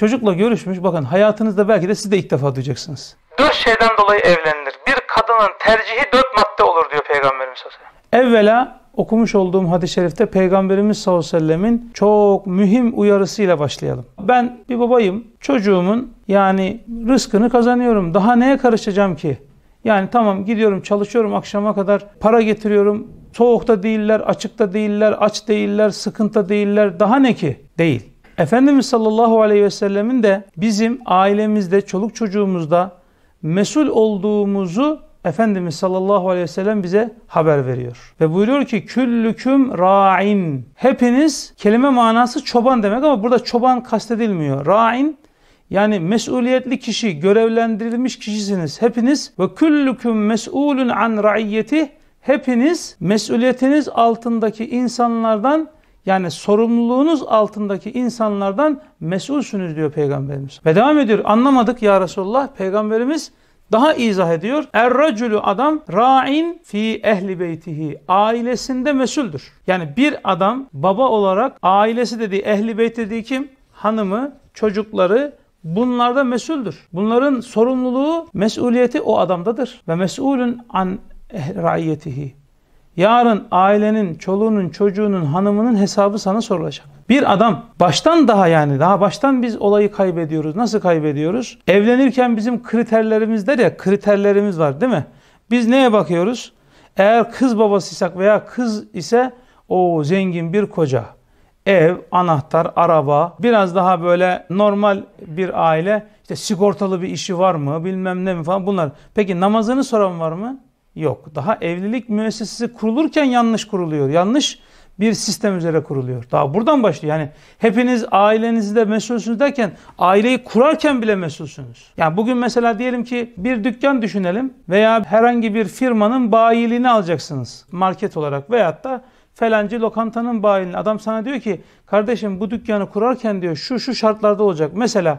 Çocukla görüşmüş. Bakın hayatınızda belki de siz de ilk defa duyacaksınız. Dört şeyden dolayı evlenilir. Bir kadının tercihi dört madde olur diyor Peygamberimiz Aleyhisselam. Evvela okumuş olduğum hadis-i şerifte Peygamberimiz sallallahu aleyhi ve sellemin çok mühim uyarısıyla başlayalım. Ben bir babayım. Çocuğumun yani rızkını kazanıyorum. Daha neye karışacağım ki? Yani tamam gidiyorum çalışıyorum akşama kadar para getiriyorum. Soğukta değiller, açıkta değiller, aç değiller, sıkıntıda değiller. Daha ne ki? Değil. Efendimiz sallallahu aleyhi ve sellemin de bizim ailemizde, çoluk çocuğumuzda mesul olduğumuzu Efendimiz sallallahu aleyhi ve sellem bize haber veriyor. Ve buyuruyor ki küllüküm ra'in. Hepiniz kelime manası çoban demek ama burada çoban kastedilmiyor. Ra'in yani mesuliyetli kişi, görevlendirilmiş kişisiniz hepiniz. Ve küllüküm mes'ulun an ra'iyyeti. Hepiniz mesuliyetiniz altındaki insanlardan yani sorumluluğunuz altındaki insanlardan mesulsünüz diyor Peygamberimiz. Ve devam ediyor. Anlamadık ya Resulullah. Peygamberimiz daha izah ediyor. Er-racülü adam ra'in fi ehli beytihi. Ailesinde mesuldür. Yani bir adam baba olarak ailesi dediği ehli beyt dediği kim? Hanımı, çocukları, bunlarda mesuldür. Bunların sorumluluğu, mesuliyeti o adamdadır. Ve mesulün an eh-, raiyetihi. Yarın ailenin, çoluğunun, çocuğunun, hanımının hesabı sana sorulacak. Bir adam baştan daha yani daha baştan biz olayı kaybediyoruz. Nasıl kaybediyoruz? Evlenirken bizim kriterlerimiz der ya kriterlerimiz var değil mi? Biz neye bakıyoruz? Eğer kız babasıysak veya kız ise o zengin bir koca. Ev, anahtar, araba, biraz daha böyle normal bir aile, işte sigortalı bir işi var mı, bilmem ne mi falan bunlar. Peki namazını soran var mı? Yok. Daha evlilik müessesesi kurulurken yanlış kuruluyor. Yanlış bir sistem üzere kuruluyor. Daha buradan başlıyor. Yani hepiniz ailenizde mesulsünüz derken aileyi kurarken bile mesulsünüz. Yani bugün mesela diyelim ki bir dükkan düşünelim veya herhangi bir firmanın bayiliğini alacaksınız market olarak veyahut da felancı lokantanın bayiliğini. Adam sana diyor ki kardeşim bu dükkanı kurarken diyor şu şu şartlarda olacak. Mesela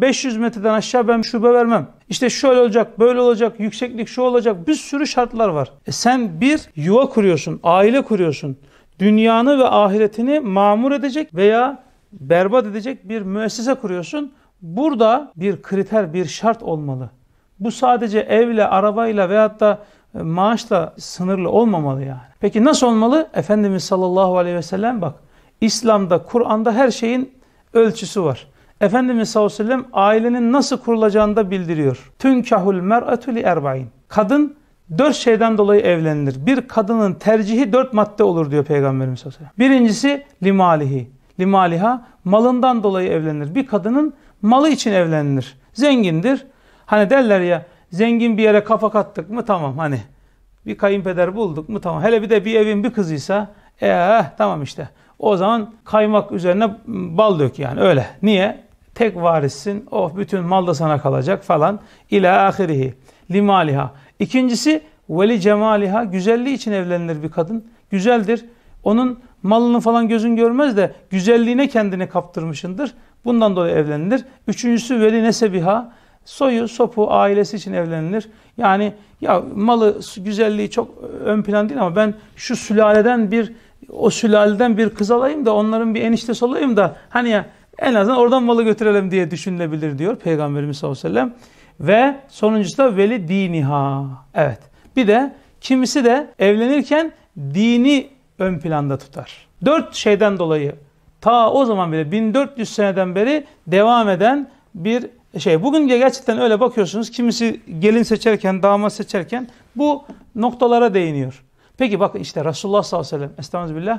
500 e, metreden aşağı ben şube vermem. İşte şöyle olacak, böyle olacak, yükseklik şu olacak. Bir sürü şartlar var. E sen bir yuva kuruyorsun, aile kuruyorsun. Dünyanı ve ahiretini mamur edecek veya berbat edecek bir müessese kuruyorsun. Burada bir kriter, bir şart olmalı. Bu sadece evle, arabayla veyahut da e, maaşla sınırlı olmamalı yani. Peki nasıl olmalı? Efendimiz sallallahu aleyhi ve sellem bak İslam'da, Kur'an'da her şeyin ölçüsü var. Efendimiz sallallahu aleyhi ve sellem ailenin nasıl kurulacağını da bildiriyor. Tünkahul mer'atü li erbain. Kadın dört şeyden dolayı evlenilir. Bir kadının tercihi dört madde olur diyor Peygamberimiz sallallahu aleyhi ve sellem. Birincisi limalihi. Limaliha malından dolayı evlenir. Bir kadının malı için evlenilir. Zengindir. Hani derler ya zengin bir yere kafa kattık mı tamam hani. Bir kayınpeder bulduk mu tamam. Hele bir de bir evin bir kızıysa eee eh, tamam işte. O zaman kaymak üzerine bal dök yani öyle. Niye? tek varissin. Oh bütün mal da sana kalacak falan. İla ahirihi. Limaliha. İkincisi veli cemaliha. Güzelliği için evlenilir bir kadın. Güzeldir. Onun malını falan gözün görmez de güzelliğine kendini kaptırmışındır. Bundan dolayı evlenilir. Üçüncüsü veli nesebiha. Soyu, sopu, ailesi için evlenilir. Yani ya malı, güzelliği çok ön plan değil ama ben şu sülaleden bir, o sülaleden bir kız alayım da onların bir eniştesi olayım da hani ya en azından oradan malı götürelim diye düşünülebilir diyor Peygamberimiz sallallahu aleyhi ve sellem. Ve sonuncusu da veli diniha. Evet. Bir de kimisi de evlenirken dini ön planda tutar. Dört şeyden dolayı ta o zaman bile 1400 seneden beri devam eden bir şey. Bugün gerçekten öyle bakıyorsunuz. Kimisi gelin seçerken, damat seçerken bu noktalara değiniyor. Peki bakın işte Resulullah sallallahu aleyhi ve sellem estağfirullah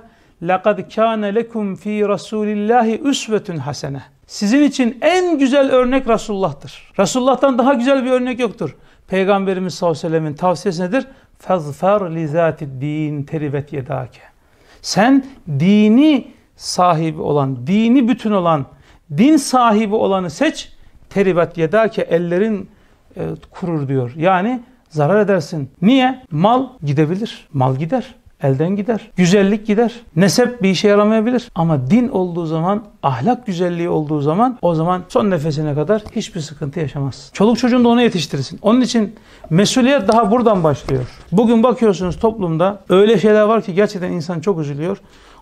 لَقَدْ كَانَ لَكُمْ ف۪ي رَسُولِ اللّٰهِ اُسْوَةٌ hasene. Sizin için en güzel örnek Resulullah'tır. Resulullah'tan daha güzel bir örnek yoktur. Peygamberimiz sallallahu aleyhi ve sellemin tavsiyesi nedir? فَظْفَرْ لِذَاتِ din teribet yedâke. Sen dini sahibi olan, dini bütün olan, din sahibi olanı seç. Teribet yedâke ellerin e, kurur diyor. Yani zarar edersin. Niye? Mal gidebilir. Mal gider elden gider. Güzellik gider. Nesep bir işe yaramayabilir. Ama din olduğu zaman, ahlak güzelliği olduğu zaman o zaman son nefesine kadar hiçbir sıkıntı yaşamaz. Çoluk çocuğun da onu yetiştirsin. Onun için mesuliyet daha buradan başlıyor. Bugün bakıyorsunuz toplumda öyle şeyler var ki gerçekten insan çok üzülüyor.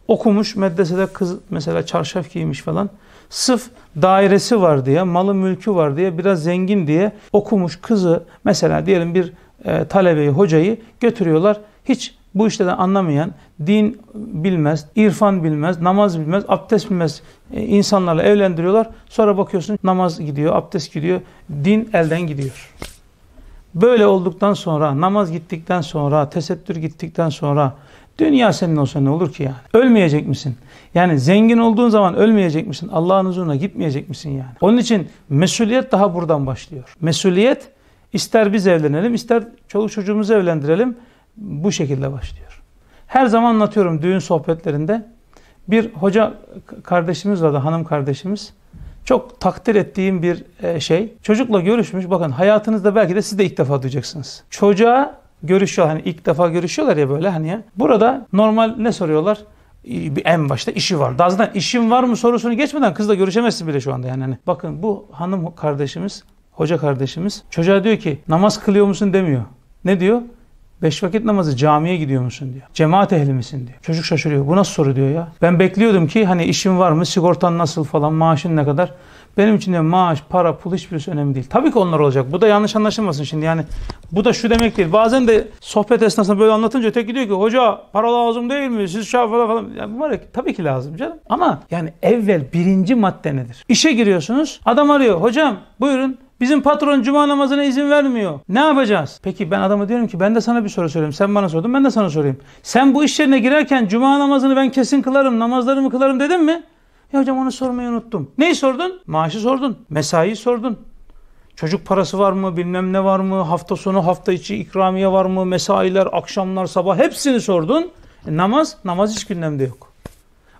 Okumuş, medresede kız mesela çarşaf giymiş falan. Sıf dairesi var diye, malı mülkü var diye, biraz zengin diye okumuş kızı mesela diyelim bir e, talebeyi, hocayı götürüyorlar. Hiç bu işlerden anlamayan, din bilmez, irfan bilmez, namaz bilmez, abdest bilmez e, insanlarla evlendiriyorlar. Sonra bakıyorsun namaz gidiyor, abdest gidiyor, din elden gidiyor. Böyle olduktan sonra, namaz gittikten sonra, tesettür gittikten sonra dünya senin olsa ne olur ki yani? Ölmeyecek misin? Yani zengin olduğun zaman ölmeyecek misin? Allah'ın huzuruna gitmeyecek misin yani? Onun için mesuliyet daha buradan başlıyor. Mesuliyet ister biz evlenelim, ister çoluk çocuğumuzu evlendirelim bu şekilde başlıyor. Her zaman anlatıyorum düğün sohbetlerinde. Bir hoca kardeşimiz vardı, hanım kardeşimiz. Çok takdir ettiğim bir e, şey. Çocukla görüşmüş. Bakın hayatınızda belki de siz de ilk defa duyacaksınız. Çocuğa görüşüyor. Hani ilk defa görüşüyorlar ya böyle hani ya. Burada normal ne soruyorlar? bir en başta işi var. Daha zaten işim var mı sorusunu geçmeden kızla görüşemezsin bile şu anda yani. Hani bakın bu hanım kardeşimiz, hoca kardeşimiz çocuğa diyor ki namaz kılıyor musun demiyor. Ne diyor? Beş vakit namazı camiye gidiyor musun diyor. Cemaat ehli misin diyor. Çocuk şaşırıyor. Bu nasıl soru diyor ya. Ben bekliyordum ki hani işin var mı, sigortan nasıl falan, maaşın ne kadar. Benim için de maaş, para, pul hiçbirisi şey önemli değil. Tabii ki onlar olacak. Bu da yanlış anlaşılmasın şimdi. Yani bu da şu demek değil. Bazen de sohbet esnasında böyle anlatınca öteki diyor ki hoca para lazım değil mi? Siz şah falan falan. Yani var ya, tabii ki lazım canım. Ama yani evvel birinci madde nedir? İşe giriyorsunuz. Adam arıyor. Hocam buyurun Bizim patron cuma namazına izin vermiyor. Ne yapacağız? Peki ben adama diyorum ki ben de sana bir soru sorayım. Sen bana sordun ben de sana sorayım. Sen bu iş yerine girerken cuma namazını ben kesin kılarım, namazlarımı kılarım dedin mi? Ya hocam onu sormayı unuttum. Neyi sordun? Maaşı sordun. Mesaiyi sordun. Çocuk parası var mı, bilmem ne var mı, hafta sonu, hafta içi ikramiye var mı, mesailer, akşamlar, sabah hepsini sordun. E, namaz, namaz hiç gündemde yok.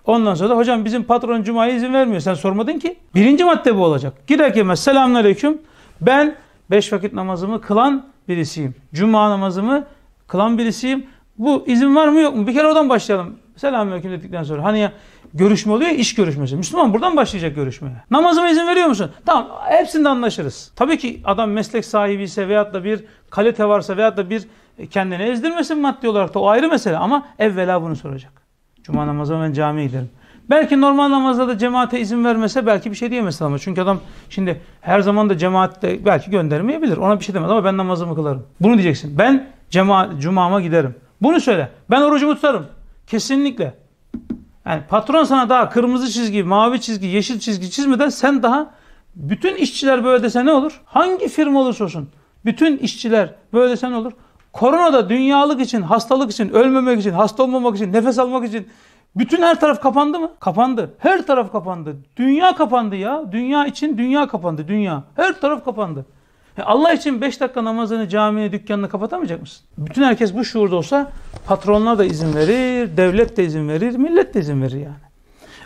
Ondan sonra da hocam bizim patron cumaya izin vermiyor. Sen sormadın ki. Birinci madde bu olacak. Girer girmez selamun aleyküm. Ben beş vakit namazımı kılan birisiyim. Cuma namazımı kılan birisiyim. Bu izin var mı yok mu? Bir kere oradan başlayalım. Selamünaleyküm dedikten sonra. Hani ya görüşme oluyor ya iş görüşmesi. Müslüman buradan başlayacak görüşmeye. Namazıma izin veriyor musun? Tamam hepsinde anlaşırız. Tabii ki adam meslek sahibi ise veyahut da bir kalite varsa veyahut da bir e, kendini ezdirmesin maddi olarak da o ayrı mesele. Ama evvela bunu soracak. Cuma namazına ben camiye giderim. Belki normal namazda da cemaate izin vermese belki bir şey diyemez ama. Çünkü adam şimdi her zaman da cemaatte belki göndermeyebilir. Ona bir şey demez ama ben namazımı kılarım. Bunu diyeceksin. Ben cema cumama giderim. Bunu söyle. Ben orucumu tutarım. Kesinlikle. Yani patron sana daha kırmızı çizgi, mavi çizgi, yeşil çizgi çizmeden sen daha bütün işçiler böyle dese ne olur? Hangi firma olursa olsun bütün işçiler böyle dese ne olur? Koronada dünyalık için, hastalık için, ölmemek için, hasta olmamak için, nefes almak için, bütün her taraf kapandı mı? Kapandı. Her taraf kapandı. Dünya kapandı ya. Dünya için dünya kapandı. Dünya. Her taraf kapandı. E, Allah için 5 dakika namazını, camini, dükkanını kapatamayacak mısın? Bütün herkes bu şuurda olsa patronlar da izin verir, devlet de izin verir, millet de izin verir yani.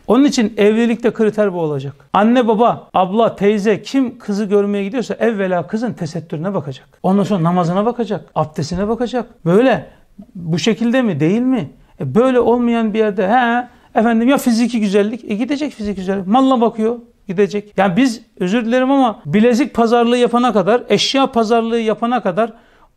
Onun için evlilikte kriter bu olacak. Anne baba, abla, teyze kim kızı görmeye gidiyorsa evvela kızın tesettürüne bakacak. Ondan sonra namazına bakacak, abdestine bakacak. Böyle bu şekilde mi değil mi? E böyle olmayan bir yerde he efendim ya fiziki güzellik e gidecek fiziki güzellik. Malla bakıyor gidecek. Yani biz özür dilerim ama bilezik pazarlığı yapana kadar, eşya pazarlığı yapana kadar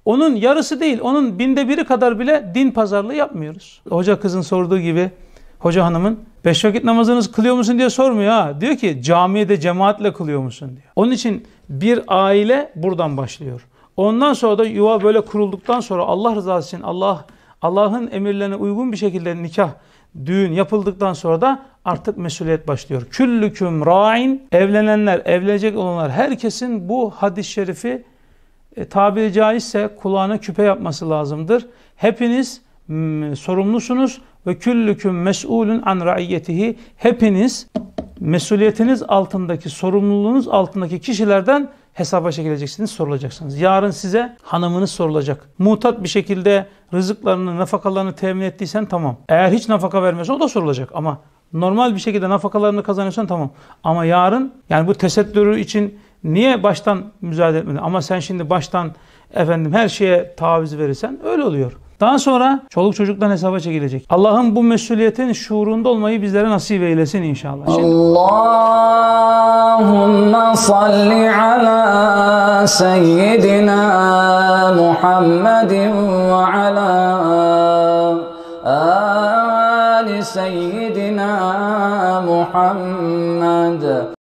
onun yarısı değil, onun binde biri kadar bile din pazarlığı yapmıyoruz. Hoca kızın sorduğu gibi, hoca hanımın beş vakit namazınız kılıyor musun diye sormuyor ha. Diyor ki camide cemaatle kılıyor musun diyor. Onun için bir aile buradan başlıyor. Ondan sonra da yuva böyle kurulduktan sonra Allah rızası için Allah Allah'ın emirlerine uygun bir şekilde nikah, düğün yapıldıktan sonra da artık mesuliyet başlıyor. Küllüküm ra'in evlenenler, evlenecek olanlar herkesin bu hadis-i şerifi e, tabiri caizse kulağına küpe yapması lazımdır. Hepiniz m, sorumlusunuz ve küllüküm mesulün an ra'iyetihi. Hepiniz mesuliyetiniz altındaki, sorumluluğunuz altındaki kişilerden hesaba çekileceksiniz, sorulacaksınız. Yarın size hanımınız sorulacak. Mutat bir şekilde rızıklarını, nafakalarını temin ettiysen tamam. Eğer hiç nafaka vermiyorsan o da sorulacak ama normal bir şekilde nafakalarını kazanıyorsan tamam. Ama yarın yani bu tesettürü için niye baştan mücadele etmedin? Ama sen şimdi baştan efendim her şeye taviz verirsen öyle oluyor. Daha sonra çoluk çocuktan hesaba çekilecek. Allah'ın bu mesuliyetin şuurunda olmayı bizlere nasip eylesin inşallah. Şimdi. Allahümme salli ala seyyidina Muhammedin ve ala ali seyyidina Muhammed